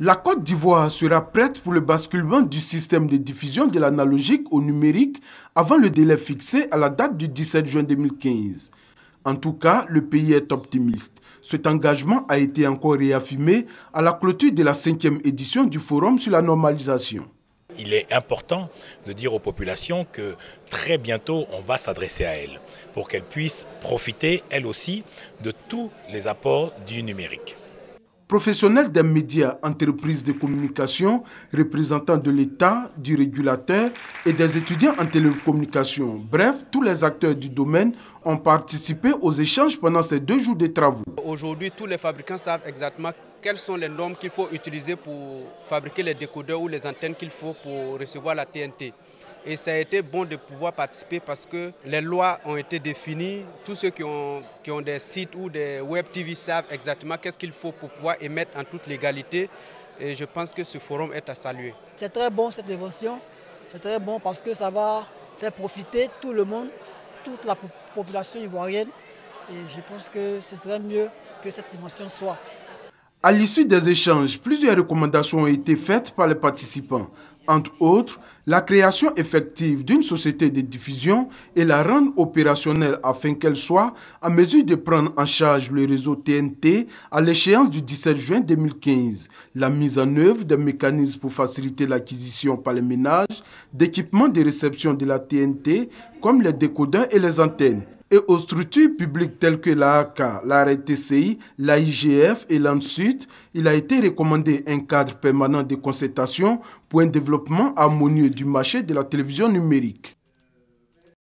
La Côte d'Ivoire sera prête pour le basculement du système de diffusion de l'analogique au numérique avant le délai fixé à la date du 17 juin 2015. En tout cas, le pays est optimiste. Cet engagement a été encore réaffirmé à la clôture de la cinquième édition du Forum sur la normalisation. Il est important de dire aux populations que très bientôt, on va s'adresser à elles pour qu'elles puissent profiter, elles aussi, de tous les apports du numérique. Professionnels des médias, entreprises de communication, représentants de l'État, du régulateur et des étudiants en télécommunication. Bref, tous les acteurs du domaine ont participé aux échanges pendant ces deux jours de travaux. Aujourd'hui, tous les fabricants savent exactement quelles sont les normes qu'il faut utiliser pour fabriquer les décodeurs ou les antennes qu'il faut pour recevoir la TNT. Et ça a été bon de pouvoir participer parce que les lois ont été définies. Tous ceux qui ont, ont des sites ou des web TV savent exactement qu'est-ce qu'il faut pour pouvoir émettre en toute légalité. Et je pense que ce forum est à saluer. C'est très bon cette invention. C'est très bon parce que ça va faire profiter tout le monde, toute la population ivoirienne. Et je pense que ce serait mieux que cette dimension soit à l'issue des échanges, plusieurs recommandations ont été faites par les participants, entre autres la création effective d'une société de diffusion et la rendre opérationnelle afin qu'elle soit à mesure de prendre en charge le réseau TNT à l'échéance du 17 juin 2015, la mise en œuvre des mécanismes pour faciliter l'acquisition par les ménages d'équipements de réception de la TNT comme les décodeurs et les antennes, et aux structures publiques telles que l'AAK, la RTCI, l'AIGF et l'ensuite, il a été recommandé un cadre permanent de concertation pour un développement harmonieux du marché de la télévision numérique.